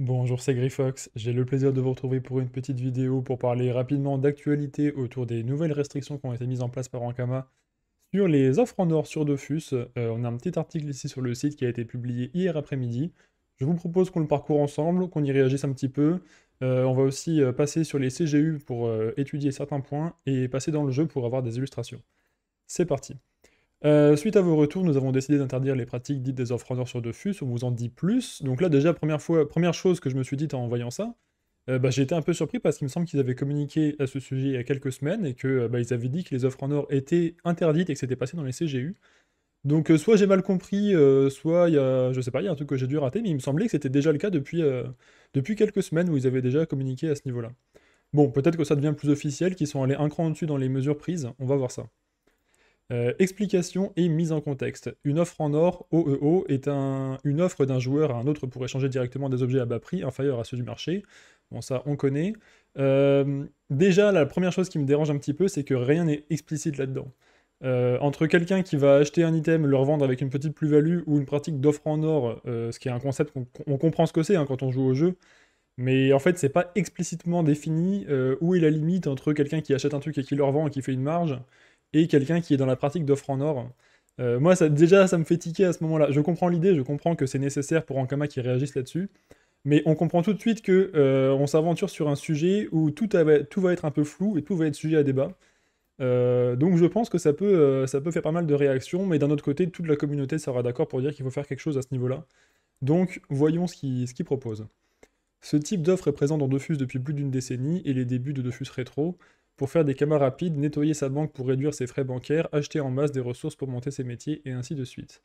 Bonjour, c'est Grifox. J'ai le plaisir de vous retrouver pour une petite vidéo pour parler rapidement d'actualité autour des nouvelles restrictions qui ont été mises en place par Ankama sur les offres en or sur Dofus. Euh, on a un petit article ici sur le site qui a été publié hier après-midi. Je vous propose qu'on le parcourt ensemble, qu'on y réagisse un petit peu. Euh, on va aussi euh, passer sur les CGU pour étudier certains points et passer dans le jeu pour avoir des illustrations. C'est parti. Euh, suite à vos retours, nous avons décidé d'interdire les pratiques dites des offres en or sur DeFus. on vous en dit plus. Donc là déjà, première, fois, première chose que je me suis dit en voyant ça, euh, bah, j'ai été un peu surpris parce qu'il me semble qu'ils avaient communiqué à ce sujet il y a quelques semaines et qu'ils euh, bah, avaient dit que les offres en or étaient interdites et que c'était passé dans les CGU. Donc soit j'ai mal compris, soit il y a, je sais pas, il y a un truc que j'ai dû rater, mais il me semblait que c'était déjà le cas depuis, depuis quelques semaines où ils avaient déjà communiqué à ce niveau-là. Bon, peut-être que ça devient plus officiel, qu'ils sont allés un cran au-dessus dans les mesures prises, on va voir ça. Euh, explication et mise en contexte. Une offre en or, OEO, e est une offre d'un joueur à un autre pour échanger directement des objets à bas prix, inférieur à ceux du marché. Bon, ça, on connaît. Euh, déjà, la première chose qui me dérange un petit peu, c'est que rien n'est explicite là-dedans. Euh, entre quelqu'un qui va acheter un item, le revendre avec une petite plus-value ou une pratique d'offre en or, ce qui est un concept qu'on comprend ce que c'est hein, quand on joue au jeu, mais en fait, c'est pas explicitement défini où est la limite entre quelqu'un qui achète un truc et qui le revend et qui fait une marge, et quelqu'un qui est dans la pratique d'offres en or. Euh, moi, ça, déjà, ça me fait tiquer à ce moment-là. Je comprends l'idée, je comprends que c'est nécessaire pour Ankama qui réagisse là-dessus, mais on comprend tout de suite que euh, on s'aventure sur un sujet où tout, va être un peu flou et tout va être sujet à débat. Euh, donc je pense que ça peut, ça peut faire pas mal de réactions, mais d'un autre côté, toute la communauté sera d'accord pour dire qu'il faut faire quelque chose à ce niveau-là. Donc voyons ce qu'il propose. Ce type d'offre est présent dans Dofus depuis plus d'une décennie et les débuts de Dofus Rétro pour faire des camas rapides, nettoyer sa banque pour réduire ses frais bancaires, acheter en masse des ressources pour monter ses métiers, et ainsi de suite.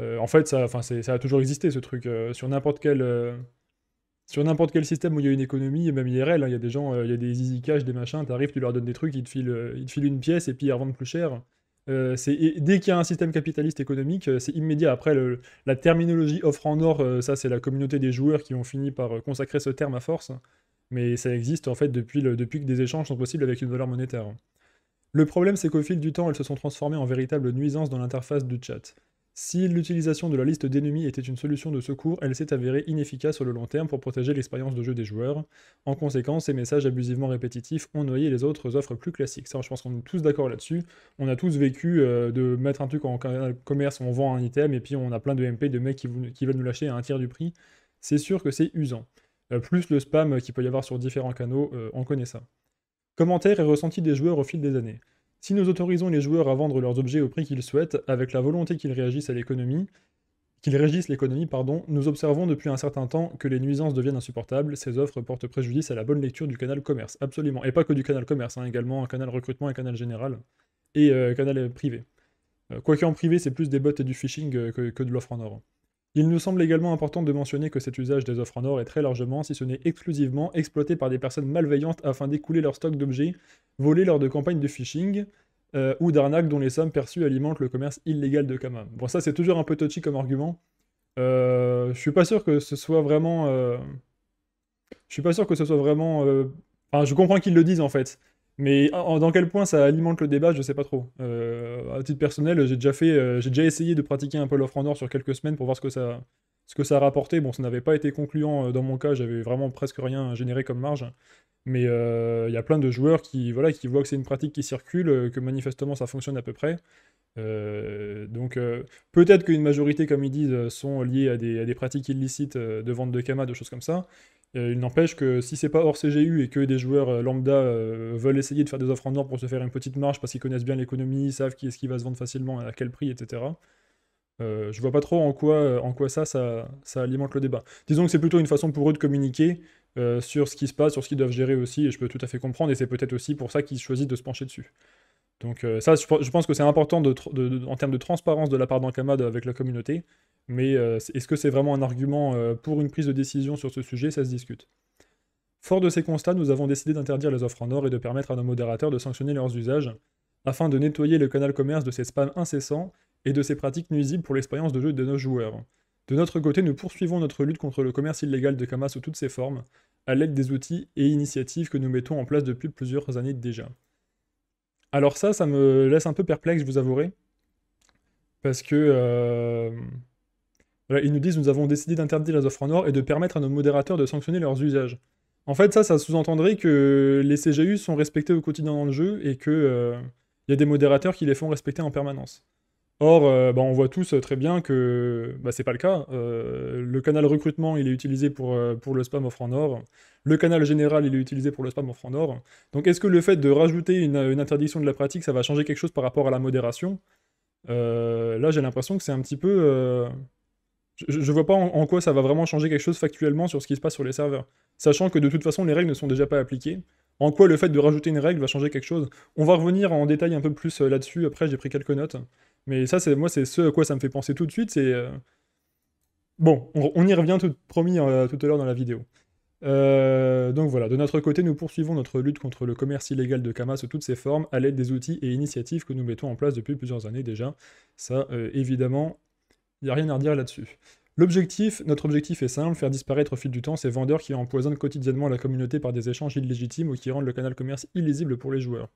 Euh, en fait, ça, a toujours existé ce truc. Euh, euh, sur n'importe quel, système où il y a une économie, même IRL, hein, il y a des gens, il y a des easy cash, des machins, t'arrives, tu leur donnes des trucs, ils te filent, une pièce et puis ils revendent plus cher. dès qu'il y a un système capitaliste économique, c'est immédiat. Après, la terminologie offre en or, ça c'est la communauté des joueurs qui ont fini par consacrer ce terme à force mais ça existe en fait depuis, que des échanges sont possibles avec une valeur monétaire. Le problème, c'est qu'au fil du temps, elles se sont transformées en véritable nuisance dans l'interface du chat. Si l'utilisation de la liste d'ennemis était une solution de secours, elle s'est avérée inefficace sur le long terme pour protéger l'expérience de jeu des joueurs. En conséquence, ces messages abusivement répétitifs ont noyé les autres offres plus classiques. Ça, je pense qu'on est tous d'accord là-dessus. On a tous vécu euh, de mettre un truc en commerce, on vend un item, et puis on a plein de MP de mecs qui veulent nous lâcher à un tiers du prix. C'est sûr que c'est usant. Euh, plus le spam qu'il peut y avoir sur différents canaux, euh, on connaît ça. Commentaires et ressenti des joueurs au fil des années. Si nous autorisons les joueurs à vendre leurs objets au prix qu'ils souhaitent, avec la volonté qu'ils réagissent à l'économie, qu'ils régissent l'économie, pardon, nous observons depuis un certain temps que les nuisances deviennent insupportables, ces offres portent préjudice à la bonne lecture du canal commerce, absolument. Et pas que du canal commerce, hein, également un canal recrutement, un canal général, et un euh, canal privé. Quoique en privé, c'est plus des bots et du phishing que, de l'offre en or. Il nous semble également important de mentionner que cet usage des offres en or est très largement, si ce n'est exclusivement, exploité par des personnes malveillantes afin d'écouler leur stock d'objets volés lors de campagnes de phishing euh, ou d'arnaques dont les sommes perçues alimentent le commerce illégal de Kama. Bon, ça c'est toujours un peu touchy comme argument. Euh, je suis pas sûr que ce soit vraiment. Euh, je suis pas sûr que ce soit vraiment. Enfin, je comprends qu'ils le disent en fait. Mais dans quel point ça alimente le débat, je ne sais pas trop. Euh, à titre personnel, j'ai déjà fait, euh, j'ai déjà essayé de pratiquer un peu l'offre en or sur quelques semaines pour voir ce que ça, ce que ça rapportait. Bon, ça n'avait pas été concluant euh, dans mon cas, j'avais vraiment presque rien généré comme marge. Mais euh, il y a plein de joueurs qui, voilà, qui voient que c'est une pratique qui circule, que manifestement ça fonctionne à peu près. donc peut-être qu'une majorité, comme ils disent, sont liées à des, pratiques illicites de vente de Kama, de choses comme ça il n'empêche que si c'est pas hors CGU et que des joueurs euh, lambda euh, veulent essayer de faire des offres en or pour se faire une petite marge parce qu'ils connaissent bien l'économie, savent qui est-ce qui va se vendre facilement, à quel prix, etc. Euh, je vois pas trop en quoi, en quoi ça, ça, alimente le débat. Disons que c'est plutôt une façon pour eux de communiquer sur ce qui se passe, sur ce qu'ils doivent gérer aussi, et je peux tout à fait comprendre, et c'est peut-être aussi pour ça qu'ils choisissent de se pencher dessus. Donc euh, ça, je, pense que c'est important en termes de transparence de la part d'Ankama avec la communauté. Mais euh, est-ce que c'est vraiment un argument euh, pour une prise de décision sur ce sujet Ça se discute. Fort de ces constats, nous avons décidé d'interdire les offres en or et de permettre à nos modérateurs de sanctionner leurs usages, afin de nettoyer le canal commerce de ces spams incessants et de ces pratiques nuisibles pour l'expérience de jeu de nos joueurs. De notre côté, nous poursuivons notre lutte contre le commerce illégal de Kama sous toutes ses formes, à l'aide des outils et initiatives que nous mettons en place depuis plusieurs années déjà. Alors ça, ça me laisse un peu perplexe, je vous avouerai. Parce que... Euh, ils nous disent, nous avons décidé d'interdire les offres en or et de permettre à nos modérateurs de sanctionner leurs usages. En fait, ça, ça sous-entendrait que les CGU sont respectés au quotidien dans le jeu et qu'il euh, y a des modérateurs qui les font respecter en permanence. Or, euh, bah, on voit tous euh, très bien que bah, c'est pas le cas. Euh, le canal recrutement, il est utilisé pour, le spam offre en or. Le canal général, il est utilisé pour le spam offre en or. Donc, est-ce que le fait de rajouter une, interdiction de la pratique, ça va changer quelque chose par rapport à la modération Là, j'ai l'impression que c'est un petit peu. Je, ne vois pas en, quoi ça va vraiment changer quelque chose factuellement sur ce qui se passe sur les serveurs. Sachant que de toute façon, les règles ne sont déjà pas appliquées. En quoi le fait de rajouter une règle va changer quelque chose On va revenir en détail un peu plus là-dessus. Après, j'ai pris quelques notes. Mais ça, moi, c'est ce à quoi ça me fait penser tout de suite. C'est euh, bon, on, y revient tout, promis euh, tout à l'heure dans la vidéo. Euh, donc voilà, de notre côté, nous poursuivons notre lutte contre le commerce illégal de Kama sous toutes ses formes, à l'aide des outils et initiatives que nous mettons en place depuis plusieurs années déjà. Ça, évidemment, il n'y a rien à redire là-dessus. L'objectif, notre objectif est simple, faire disparaître au fil du temps ces vendeurs qui empoisonnent quotidiennement la communauté par des échanges illégitimes ou qui rendent le canal commerce illisible pour les joueurs.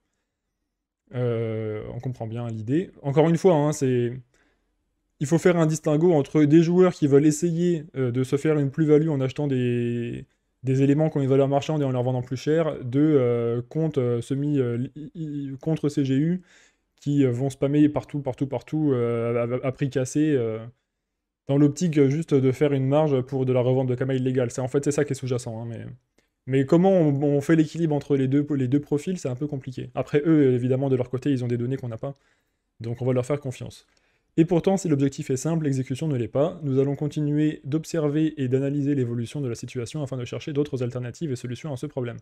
Euh, on comprend bien l'idée. Encore une fois, hein, c'est... il faut faire un distinguo entre des joueurs qui veulent essayer euh, de se faire une plus-value en achetant des... éléments qui ont une valeur marchande et en leur vendant plus cher, de euh, comptes semi contre CGU qui vont spammer partout, partout, partout à, prix cassé. dans l'optique juste de faire une marge pour de la revente de camas illégale. C'est en fait c'est ça qui est sous-jacent. Hein, mais mais comment on, fait l'équilibre entre les deux, les deux profils, c'est un peu compliqué. Après, eux, évidemment, de leur côté, ils ont des données qu'on n'a pas. Donc on va leur faire confiance. Et pourtant, si l'objectif est simple, l'exécution ne l'est pas, nous allons continuer d'observer et d'analyser l'évolution de la situation afin de chercher d'autres alternatives et solutions à ce problème.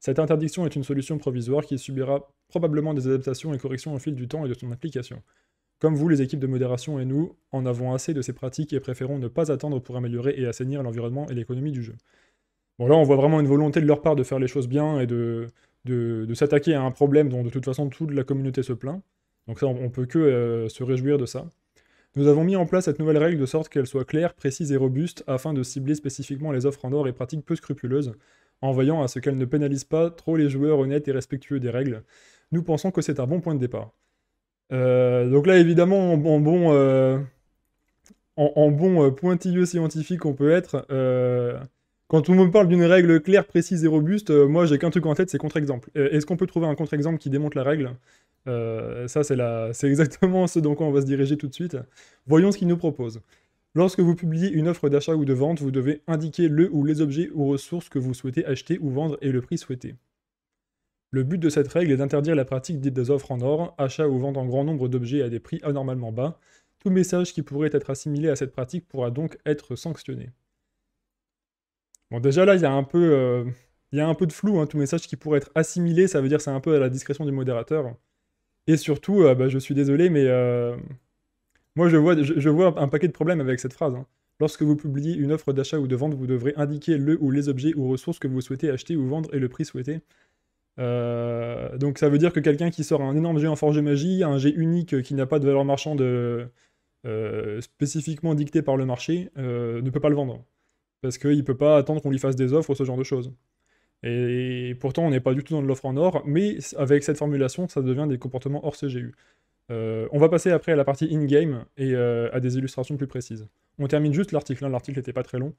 Cette interdiction est une solution provisoire qui subira probablement des adaptations et corrections au fil du temps et de son application. Comme vous, les équipes de modération et nous, en avons assez de ces pratiques et préférons ne pas attendre pour améliorer et assainir l'environnement et l'économie du jeu. Bon, là, on voit vraiment une volonté de leur part de faire les choses bien et de, de, s'attaquer à un problème dont de toute façon toute la communauté se plaint. Donc ça, on, peut que euh, se réjouir de ça. Nous avons mis en place cette nouvelle règle de sorte qu'elle soit claire, précise et robuste afin de cibler spécifiquement les offres en or et pratiques peu scrupuleuses, en veillant à ce qu'elle ne pénalise pas trop les joueurs honnêtes et respectueux des règles. Nous pensons que c'est un bon point de départ. Euh, donc là, évidemment, en bon, en, bon euh, pointilleux scientifique on peut être, quand on me parle d'une règle claire, précise et robuste, euh, moi j'ai qu'un truc en tête, c'est contre-exemple. Euh, est-ce qu'on peut trouver un contre-exemple qui démonte la règle euh, Ça c'est exactement ce dans quoi on va se diriger tout de suite. Voyons ce qu'il nous propose. Lorsque vous publiez une offre d'achat ou de vente, vous devez indiquer le ou les objets ou ressources que vous souhaitez acheter ou vendre et le prix souhaité. Le but de cette règle est d'interdire la pratique dite des offres en or, achat ou vente en grand nombre d'objets à des prix anormalement bas. Tout message qui pourrait être assimilé à cette pratique pourra donc être sanctionné. Bon, déjà là, il y a un peu, euh, il un peu de flou. Hein, tout message qui pourrait être assimilé, ça veut dire c'est un peu à la discrétion du modérateur. Et surtout, euh, bah, je suis désolé, mais euh, moi, je vois, je, vois, un paquet de problèmes avec cette phrase. Hein. Lorsque vous publiez une offre d'achat ou de vente, vous devrez indiquer le ou les objets ou ressources que vous souhaitez acheter ou vendre et le prix souhaité. donc ça veut dire que quelqu'un qui sort un énorme jet en forge magie, un jet unique qui n'a pas de valeur marchande spécifiquement dictée par le marché, ne peut pas le vendre parce qu'il ne peut pas attendre qu'on lui fasse des offres, ou ce genre de choses. Et pourtant, on n'est pas du tout dans de l'offre en or, mais avec cette formulation, ça devient des comportements hors CGU. Euh, on va passer après à la partie in-game et euh, à des illustrations plus précises. On termine juste l'article, hein, l'article n'était pas très long.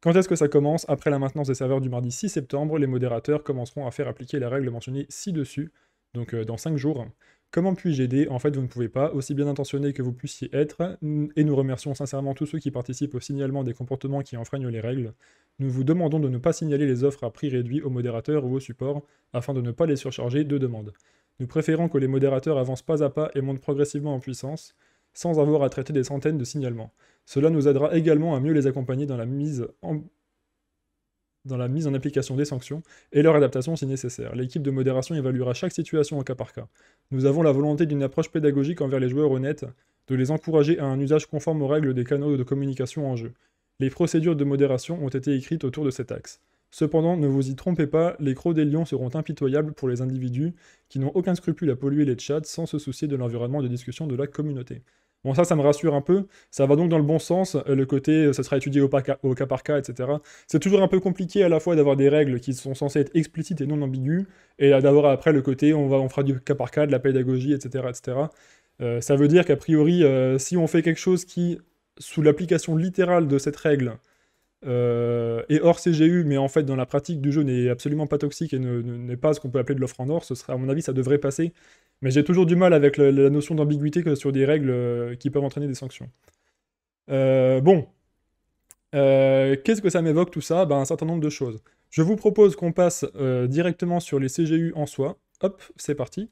Quand est-ce que ça commence Après la maintenance des serveurs du mardi 6 septembre, les modérateurs commenceront à faire appliquer les règles mentionnées ci-dessus, donc euh, dans 5 jours, Comment puis-je aider En fait, vous ne pouvez pas, aussi bien intentionné que vous puissiez être, et nous remercions sincèrement tous ceux qui participent au signalement des comportements qui enfreignent les règles. Nous vous demandons de ne pas signaler les offres à prix réduit aux modérateurs ou aux supports, afin de ne pas les surcharger de demandes. Nous préférons que les modérateurs avancent pas à pas et montent progressivement en puissance, sans avoir à traiter des centaines de signalements. Cela nous aidera également à mieux les accompagner dans la mise en, dans la mise en application des sanctions et leur adaptation si nécessaire. L'équipe de modération évaluera chaque situation en cas par cas. Nous avons la volonté d'une approche pédagogique envers les joueurs honnêtes, de les encourager à un usage conforme aux règles des canaux de communication en jeu. Les procédures de modération ont été écrites autour de cet axe. Cependant, ne vous y trompez pas, les crocs des lions seront impitoyables pour les individus qui n'ont aucun scrupule à polluer les chats sans se soucier de l'environnement de discussion de la communauté. Bon, ça, ça me rassure un peu. Ça va donc dans le bon sens. Euh, le côté, euh, ça sera étudié au, cas par cas, etc. C'est toujours un peu compliqué à la fois d'avoir des règles qui sont censées être explicites et non ambiguës, et d'avoir après le côté, on, va, on fera du cas par cas, de la pédagogie, etc. etc. Euh, ça veut dire qu'a priori, si on fait quelque chose qui, sous l'application littérale de cette règle, euh, et hors CGU, mais en fait dans la pratique du jeu n'est absolument pas toxique et n'est pas ce qu'on peut appeler de l'offre en or, ce serait, à mon avis ça devrait passer. Mais j'ai toujours du mal avec la notion d'ambiguïté sur des règles euh, qui peuvent entraîner des sanctions. Euh, bon, qu'est-ce que ça m'évoque tout ça ben, Un certain nombre de choses. Je vous propose qu'on passe directement sur les CGU en soi. Hop, c'est parti.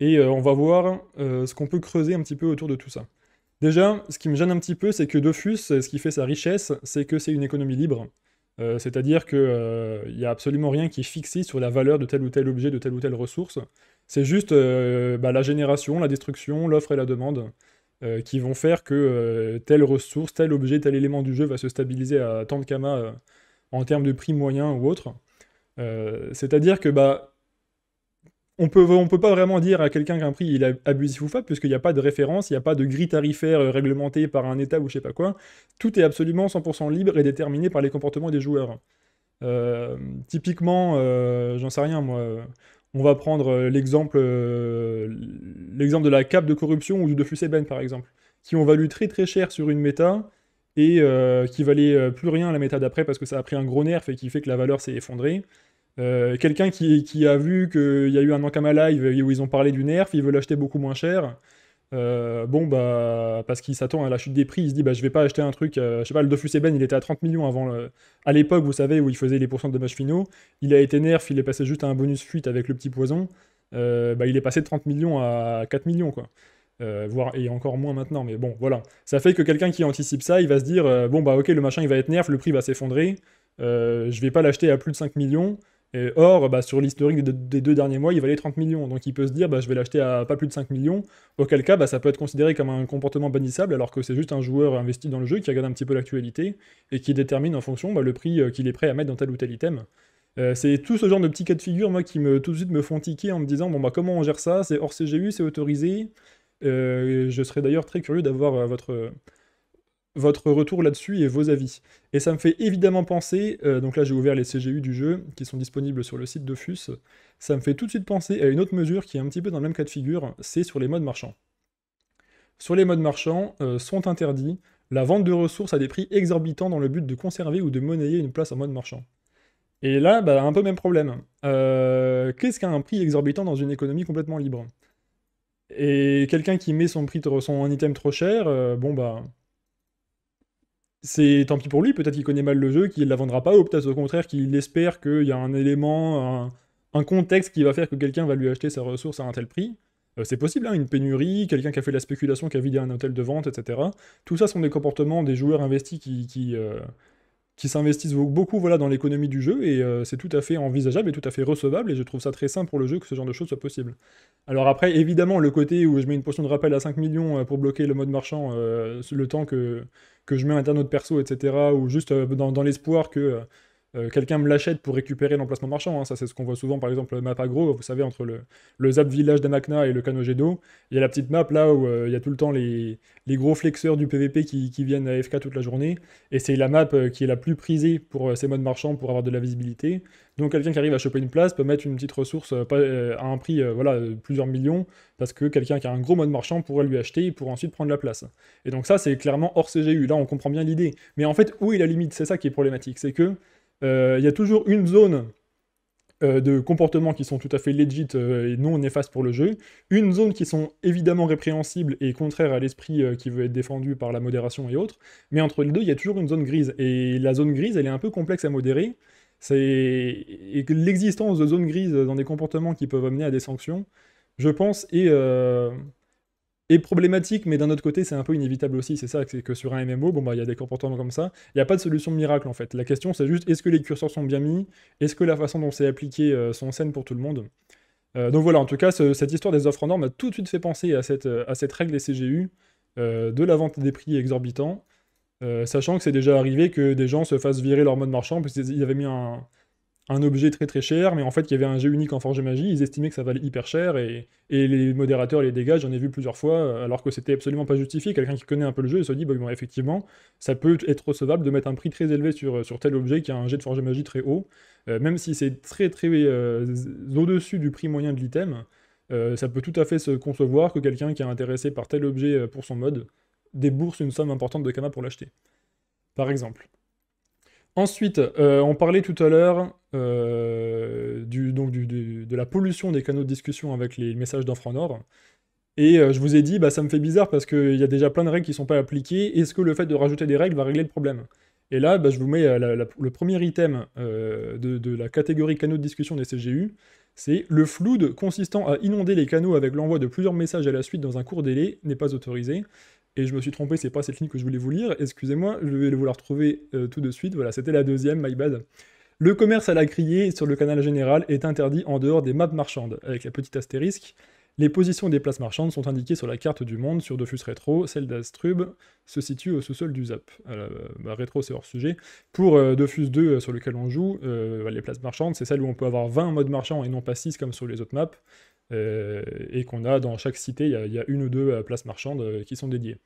Et on va voir ce qu'on peut creuser un petit peu autour de tout ça. Déjà, ce qui me gêne un petit peu, c'est que Dofus, ce qui fait sa richesse, c'est que c'est une économie libre. Euh, c'est-à-dire qu'il n'y euh, a absolument rien qui est fixé sur la valeur de tel ou tel objet, de telle ou telle ressource. C'est juste euh, bah, la génération, la destruction, l'offre et la demande qui vont faire que telle ressource, tel objet, tel élément du jeu va se stabiliser à tant de kama en termes de prix moyen ou autre. C'est-à-dire que bah, on peut, on peut pas vraiment dire à quelqu'un qu'un prix il est abusif ou pas, puisqu'il n'y a pas de référence, il n'y a pas de grille tarifaire euh, réglementée par un État ou je sais pas quoi. Tout est absolument 100% libre et déterminé par les comportements des joueurs. Euh, typiquement, euh, j'en sais rien moi, on va prendre l'exemple de la cape de corruption ou de Dofus par exemple, qui ont valu très très cher sur une méta et qui valait plus rien la méta d'après parce que ça a pris un gros nerf et qui fait que la valeur s'est effondrée. Euh, quelqu'un qui, a vu qu'il y a eu un Ankama Live où ils ont parlé du nerf, il veut l'acheter beaucoup moins cher. Euh, bon, bah, parce qu'il s'attend à la chute des prix, il se dit, bah, je vais pas acheter un truc. Euh, je sais pas, le Dofus Eben, il était à 30 millions avant. À l'époque, vous savez, où il faisait les pourcents de dommages finaux. Il a été nerf, il est passé juste à un bonus fuite avec le petit poison. bah, il est passé de 30 millions à 4 millions, quoi. voire et encore moins maintenant, mais bon, voilà. Ça fait que quelqu'un qui anticipe ça, il va se dire bon bah ok, le machin il va être nerf, le prix va s'effondrer, je vais pas l'acheter à plus de 5 millions, or, bah, sur l'historique des deux derniers mois, il valait 30 millions. Donc il peut se dire, bah, je vais l'acheter à pas plus de 5 millions. Auquel cas, bah, ça peut être considéré comme un comportement bannissable, alors que c'est juste un joueur investi dans le jeu qui regarde un petit peu l'actualité et qui détermine en fonction le prix euh, qu'il est prêt à mettre dans tel ou tel item. Euh, c'est tout ce genre de petits cas de figure, moi, qui me, tout de suite me font tiquer en me disant, bon, bah, comment on gère ça C'est hors CGU, c'est autorisé. Euh, je serais d'ailleurs très curieux d'avoir votre votre retour là-dessus et vos avis. Et ça me fait évidemment penser, euh, donc là j'ai ouvert les CGU du jeu, qui sont disponibles sur le site de ça me fait tout de suite penser à une autre mesure qui est un petit peu dans le même cas de figure, c'est sur les modes marchands. Sur les modes marchands euh, sont interdits la vente de ressources à des prix exorbitants dans le but de conserver ou de monnayer une place en mode marchand. Et là, bah, un peu même problème. Euh, qu'est-ce qu'un prix exorbitant dans une économie complètement libre Et quelqu'un qui met son prix, son item trop cher, bon bah c'est tant pis pour lui, peut-être qu'il connaît mal le jeu, qu'il ne la vendra pas, ou peut-être au contraire qu'il espère qu'il y a un élément, un, contexte qui va faire que quelqu'un va lui acheter sa ressource à un tel prix. Euh, c'est possible, hein, une pénurie, quelqu'un qui a fait la spéculation, qui a vidé un hôtel de vente, etc. Tout ça sont des comportements des joueurs investis qui, qui, euh, qui s'investissent beaucoup voilà, dans l'économie du jeu, et euh, c'est tout à fait envisageable et tout à fait recevable, et je trouve ça très sain pour le jeu que ce genre de choses soit possible. Alors après, évidemment, le côté où je mets une potion de rappel à 5 millions euh, pour bloquer le mode marchand, euh, le temps que, que je mets un internaute perso, etc., ou juste dans l'espoir que euh, quelqu'un me l'achète pour récupérer l'emplacement marchand. Hein. Ça, c'est ce qu'on voit souvent, par exemple, la map agro, vous savez, entre le, le Zap Village d'Amakna et le Kanogedo. Il y a la petite map là où euh, il y a tout le temps les, les gros flexeurs du PVP qui, qui, viennent à FK toute la journée. Et c'est la map euh, qui est la plus prisée pour ces modes marchands pour avoir de la visibilité. Donc, quelqu'un qui arrive à choper une place peut mettre une petite ressource pas, à un prix, voilà, plusieurs millions, parce que quelqu'un qui a un gros mode marchand pourrait lui acheter pour ensuite prendre la place. Et donc, ça, c'est clairement hors CGU. Là, on comprend bien l'idée. Mais en fait, où est la limite C'est ça qui est problématique. C'est que euh, il y a toujours une zone euh, de comportements qui sont tout à fait legit euh, et non néfastes pour le jeu, une zone qui sont évidemment répréhensibles et contraires à l'esprit qui veut être défendu par la modération et autres, mais entre les deux, il y a toujours une zone grise. Et la zone grise, elle est un peu complexe à modérer. C'est l'existence de zones grises dans des comportements qui peuvent amener à des sanctions, je pense, est et problématique, mais d'un autre côté, c'est un peu inévitable aussi. C'est ça, c'est que sur un MMO, bon bah il y a des comportements comme ça. Il n'y a pas de solution miracle en fait. La question, c'est juste est-ce que les curseurs sont bien mis Est-ce que la façon dont c'est appliqué euh, sont saines pour tout le monde euh, Donc voilà, en tout cas, cette histoire des offres en or m'a tout de suite fait penser à cette, euh, à cette règle des CGU de la vente des prix exorbitants, sachant que c'est déjà arrivé que des gens se fassent virer leur mode marchand parce qu'ils avaient mis un, un objet très très cher, mais en fait, il y avait un jet unique en Forge Magie, ils estimaient que ça valait hyper cher, et, les modérateurs les dégagent, j'en ai vu plusieurs fois, euh, alors que c'était absolument pas justifié. Quelqu'un qui connaît un peu le jeu, se dit, bon, effectivement, ça peut être recevable de mettre un prix très élevé sur, euh, tel objet qui a un jet de Forge Magie très haut, euh, même si c'est très très au-dessus du prix moyen de l'item, ça peut tout à fait se concevoir que quelqu'un qui est intéressé par tel objet pour son mode débourse une somme importante de Kama pour l'acheter. Par exemple. Ensuite, on parlait tout à l'heure euh, du, donc de la pollution des canaux de discussion avec les messages nord. Et euh, je vous ai dit, bah, ça me fait bizarre parce qu'il y a déjà plein de règles qui ne sont pas appliquées. Est-ce que le fait de rajouter des règles va régler le problème Et là, bah, je vous mets euh, le premier item de, la catégorie canaux de discussion des CGU. C'est le flood consistant à inonder les canaux avec l'envoi de plusieurs messages à la suite dans un court délai n'est pas autorisé. Et je me suis trompé, c'est pas cette ligne que je voulais vous lire. Excusez-moi, je vais vous la retrouver tout de suite. Voilà, c'était la deuxième, my bad. Le commerce à la criée sur le canal général est interdit en dehors des maps marchandes, avec la petite astérisque. Les positions des places marchandes sont indiquées sur la carte du monde sur Dofus Retro, celle d'Astrub se situe au sous-sol du ZAP. Euh, bah, rétro, c'est hors sujet. Pour euh, Dofus 2, euh, sur lequel on joue, les places marchandes, c'est celle où on peut avoir 20 modes marchands et non pas 6 comme sur les autres maps, et qu'on a dans chaque cité, il y, a une ou deux places marchandes qui sont dédiées.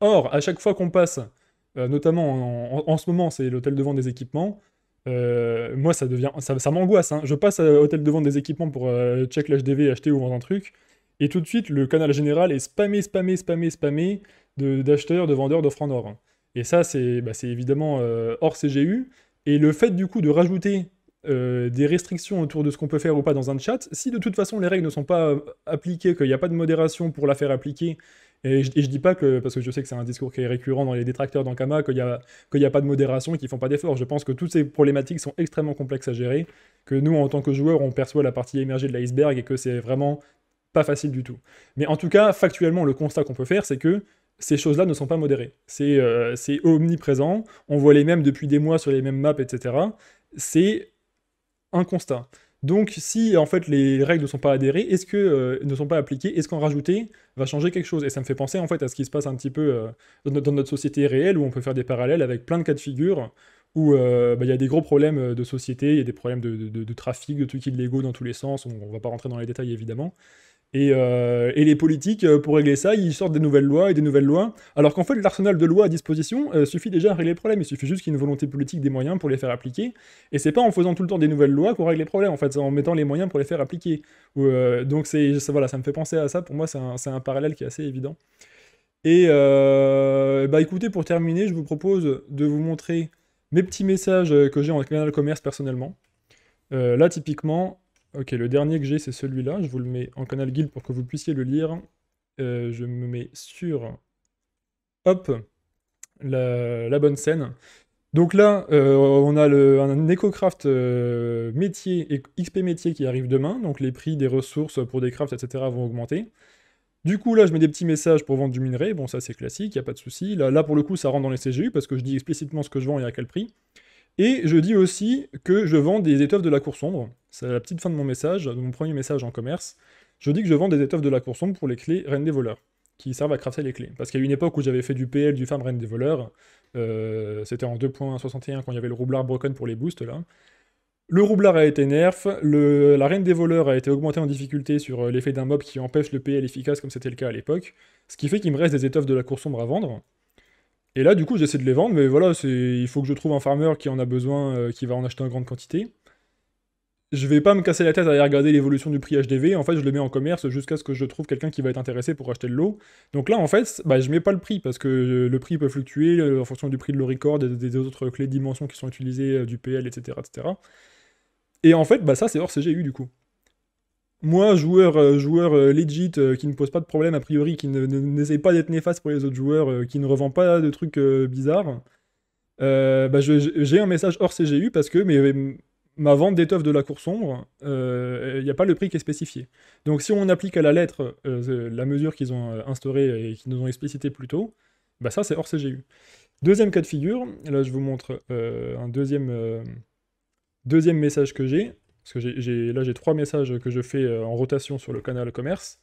Or, à chaque fois qu'on passe, notamment en, en, ce moment, c'est l'hôtel de vente des équipements, euh, moi, ça devient, ça, m'angoisse. Hein. Je passe à l'hôtel de vente des équipements pour euh, check l'HDV, acheter ou vendre un truc. Et tout de suite, le canal général est spamé, spamé, spamé spammé d'acheteurs, de, vendeurs, d'offres en or. Et ça, c'est bah, évidemment euh, hors CGU. Et le fait du coup de rajouter euh, des restrictions autour de ce qu'on peut faire ou pas dans un chat, si de toute façon les règles ne sont pas appliquées, qu'il n'y a pas de modération pour la faire appliquer, et je, ne dis pas que, parce que je sais que c'est un discours qui est récurrent dans les détracteurs d'Ankama, qu'il n'y a, pas de modération et qu'ils font pas d'efforts. Je pense que toutes ces problématiques sont extrêmement complexes à gérer, que nous, en tant que joueurs, on perçoit la partie émergée de l'iceberg et que c'est vraiment pas facile du tout. Mais en tout cas, factuellement, le constat qu'on peut faire, c'est que ces choses-là ne sont pas modérées. C'est euh, omniprésent, on voit les mêmes depuis des mois sur les mêmes maps, etc. C'est un constat. Donc, si en fait les règles ne sont pas adhérées, est-ce que euh, ne sont pas appliquées, est-ce qu'en rajouter va changer quelque chose Et ça me fait penser en fait à ce qui se passe un petit peu euh, dans, notre, société réelle, où on peut faire des parallèles avec plein de cas de figure où euh, bah, il y a des gros problèmes de société, il y a des problèmes de, trafic, de, de trafic, de trucs illégaux dans tous les sens. On, ne va pas rentrer dans les détails évidemment, euh, et, les politiques, euh, pour régler ça, ils sortent des nouvelles lois et des nouvelles lois, alors qu'en fait, l'arsenal de lois à disposition euh, suffit déjà à régler le problème. Il suffit juste qu'il y ait une volonté politique des moyens pour les faire appliquer. Et c'est pas en faisant tout le temps des nouvelles lois qu'on règle les problèmes, en fait, c'est en mettant les moyens pour les faire appliquer. donc ça, voilà, ça me fait penser à ça. Pour moi, c'est un, parallèle qui est assez évident. Et bah écoutez, pour terminer, je vous propose de vous montrer mes petits messages que j'ai en canal commerce personnellement. là, typiquement, Ok, le dernier que j'ai, c'est celui-là. Je vous le mets en canal guild pour que vous puissiez le lire. Euh, je me mets sur, hop, la, bonne scène. Donc là, euh, on a un EcoCraft craft euh, métier et XP métier qui arrive demain. Donc les prix des ressources pour des crafts, etc. vont augmenter. Du coup, là, je mets des petits messages pour vendre du minerai. Bon, ça, c'est classique, il n'y a pas de souci. là, pour le coup, ça rentre dans les CGU parce que je dis explicitement ce que je vends et à quel prix. Et je dis aussi que je vends des étoffes de la cour sombre. C'est la petite fin de mon message, de mon premier message en commerce. Je dis que je vends des étoffes de la cour sombre pour les clés Reine des voleurs, qui servent à crafter les clés. Parce qu'il y qu'à une époque où j'avais fait du PL, du farm Reine des voleurs, euh, c'était en 2.61 quand il y avait le roublard broken pour les boosts là. Le roublard a été nerf, la reine des voleurs a été augmentée en difficulté sur euh, l'effet d'un mob qui empêche le PL efficace comme c'était le cas à l'époque, ce qui fait qu'il me reste des étoffes de la cour sombre à vendre, et là, du coup, j'essaie de les vendre, mais voilà, il faut que je trouve un farmer qui en a besoin, euh, qui va en acheter en grande quantité. Je vais pas me casser la tête à aller regarder l'évolution du prix HDV. En fait, je le mets en commerce jusqu'à ce que je trouve quelqu'un qui va être intéressé pour acheter le lot. Donc là, en fait, bah, je mets pas le prix parce que euh, le prix peut fluctuer euh, en fonction du prix de record des, des autres clés de dimension qui sont utilisées, du PL, etc. etc. Et en fait, bah, ça, c'est hors CGU du coup moi, joueur, euh, joueur euh, legit, euh, qui ne pose pas de problème a priori, qui n'essaye pas d'être néfaste pour les autres joueurs, qui ne revend pas de trucs bizarres, bah, j'ai un message hors CGU parce que ma vente d'étoffe de la cour sombre, il n'y a pas le prix qui est spécifié. Donc si on applique à la lettre la mesure qu'ils ont instaurée et qu'ils nous ont explicité plus tôt, bah, ça c'est hors CGU. Deuxième cas de figure, là je vous montre un deuxième message que j'ai. Parce que là, j'ai trois messages que je fais euh, en rotation sur le canal commerce.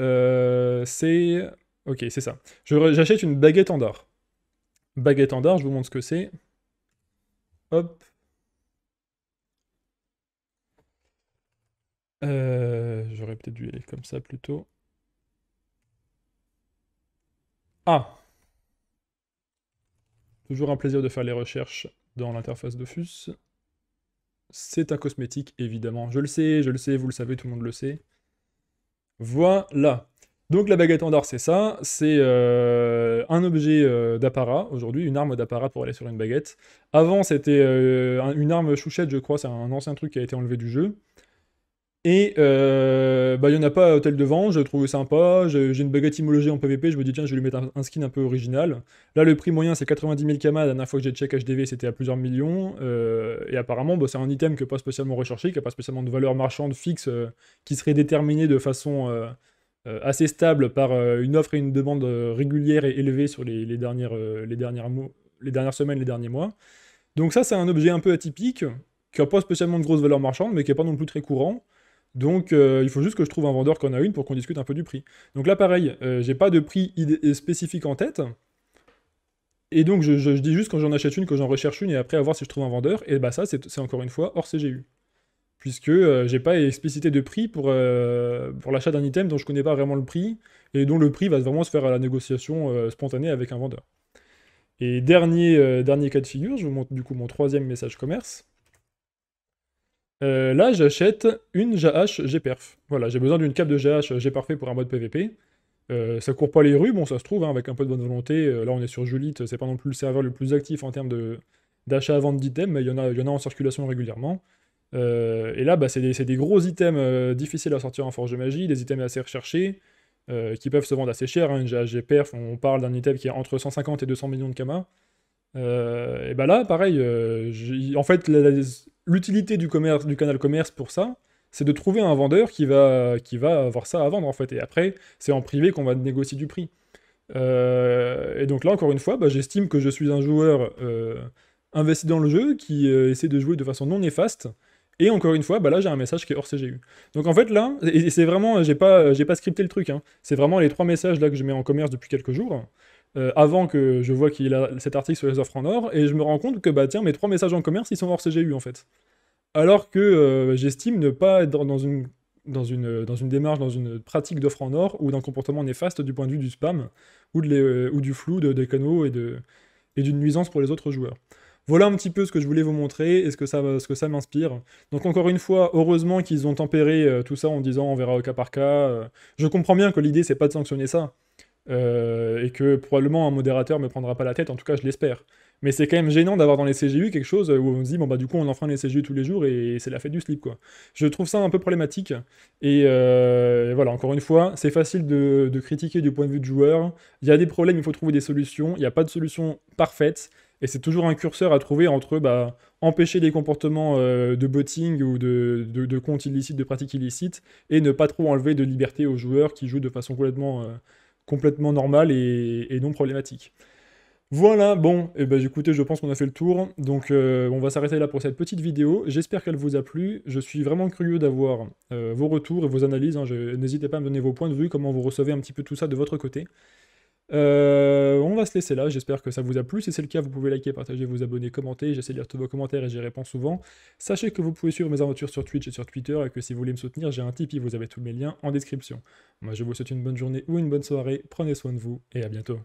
Euh, c'est. Ok, c'est ça. J'achète une baguette en dard. Baguette en dard, je vous montre ce que c'est. Hop. Euh, j'aurais peut-être dû aller comme ça plutôt. Ah Toujours un plaisir de faire les recherches dans l'interface Dofus c'est un cosmétique, évidemment. Je le sais, je le sais, vous le savez, tout le monde le sait. Voilà. Donc la baguette en or, c'est ça. C'est euh, un objet euh, d'apparat, aujourd'hui, une arme d'apparat pour aller sur une baguette. Avant, c'était euh, une arme chouchette, je crois, c'est un ancien truc qui a été enlevé du jeu. Et euh, bah, il n'y en a pas à Hôtel de je trouve trouvé sympa, j'ai une baguette en PVP, je me dis tiens, je vais lui mettre un, skin un peu original. Là, le prix moyen, c'est 90 000 Kama, la dernière fois que j'ai check HDV, c'était à plusieurs millions. Euh, et apparemment, bah, c'est un item qui n'est pas spécialement recherché, qui n'a pas spécialement de valeur marchande fixe, euh, qui serait déterminé de façon assez stable par une offre et une demande régulière et élevée sur les, dernières, les, dernières les dernières semaines, les derniers mois. Donc ça, c'est un objet un peu atypique, qui n'a pas spécialement de grosse valeur marchande, mais qui n'est pas non plus très courant. Donc euh, il faut juste que je trouve un vendeur qu'on a une pour qu'on discute un peu du prix. Donc là pareil, je euh, j'ai pas de prix euh, spécifique en tête. Et donc je, dis juste quand j'en achète une, que j'en recherche une, et après à voir si je trouve un vendeur. Et bah ça c'est encore une fois hors CGU. Puisque je j'ai pas explicité de prix pour, pour l'achat d'un item dont je connais pas vraiment le prix, et dont le prix va vraiment se faire à la négociation spontanée avec un vendeur. Et dernier, dernier cas de figure, je vous montre du coup mon troisième message commerce. Euh, là, j'achète une JH Gperf. Voilà, j'ai besoin d'une cape de JH Gperf pour un mode PVP. Euh, ça court pas les rues, bon, ça se trouve, hein, avec un peu de bonne volonté. Euh, là, on est sur Julite, c'est pas non plus le serveur le plus actif en termes d'achat-vente d'items, mais il y, en a, y en a en circulation régulièrement. et là, bah, c'est des, gros items difficiles à sortir en Forge de Magie, des items assez recherchés, qui peuvent se vendre assez cher. Hein. une GHG Gperf, on parle d'un item qui est entre 150 et 200 millions de kamas. Euh, et ben là, pareil, euh, en fait, l'utilité du, du canal commerce pour ça, c'est de trouver un vendeur qui va, avoir ça à vendre, en fait. Et après, c'est en privé qu'on va négocier du prix. Euh, et donc là, encore une fois, bah, j'estime que je suis un joueur investi dans le jeu, qui essaie de jouer de façon non néfaste. Et encore une fois, bah, là j'ai un message qui est hors CGU. Donc en fait là, c'est vraiment, j'ai pas, pas scripté le truc. Hein. c'est vraiment les trois messages là que je mets en commerce depuis quelques jours. Euh, avant que je vois qu'il a cet article sur les offres en or, et je me rends compte que, bah tiens, mes trois messages en commerce, ils sont hors CGU en fait. Alors que euh, j'estime ne pas être dans une, dans, une, dans une démarche, dans une pratique d'offres en or ou d'un comportement néfaste du point de vue du spam ou, de euh, ou du flou de, des canaux et d'une et nuisance pour les autres joueurs. Voilà un petit peu ce que je voulais vous montrer et ce que ça, ce que ça m'inspire. Donc encore une fois, heureusement qu'ils ont tempéré tout ça en disant on verra au cas par cas. Je comprends bien que l'idée c'est pas de sanctionner ça. Euh, et que probablement un modérateur me prendra pas la tête, en tout cas je l'espère. Mais c'est quand même gênant d'avoir dans les CGU quelque chose où on se dit, bon bah du coup on enfreint les CGU tous les jours et c'est la fête du slip quoi. Je trouve ça un peu problématique. Et, euh, voilà, encore une fois, c'est facile de, critiquer du point de vue du joueur. Il y a des problèmes, il faut trouver des solutions. Il n'y a pas de solution parfaite. Et c'est toujours un curseur à trouver entre bah, empêcher des comportements euh, de botting ou de, de comptes illicites, de pratiques illicites, et ne pas trop enlever de liberté aux joueurs qui jouent de façon complètement complètement normal et, non problématique. Voilà, bon, et eh ben écoutez, je pense qu'on a fait le tour, donc euh, on va s'arrêter là pour cette petite vidéo, j'espère qu'elle vous a plu, je suis vraiment curieux d'avoir euh, vos retours et vos analyses, hein. n'hésitez pas à me donner vos points de vue, comment vous recevez un petit peu tout ça de votre côté, euh, on va se laisser là, j'espère que ça vous a plu. Si c'est le cas, vous pouvez liker, partager, vous abonner, commenter. J'essaie de lire tous vos commentaires et j'y réponds souvent. Sachez que vous pouvez suivre mes aventures sur Twitch et sur Twitter et que si vous voulez me soutenir, j'ai un Tipeee, vous avez tous mes liens en description. Moi, je vous souhaite une bonne journée ou une bonne soirée, prenez soin de vous et à bientôt.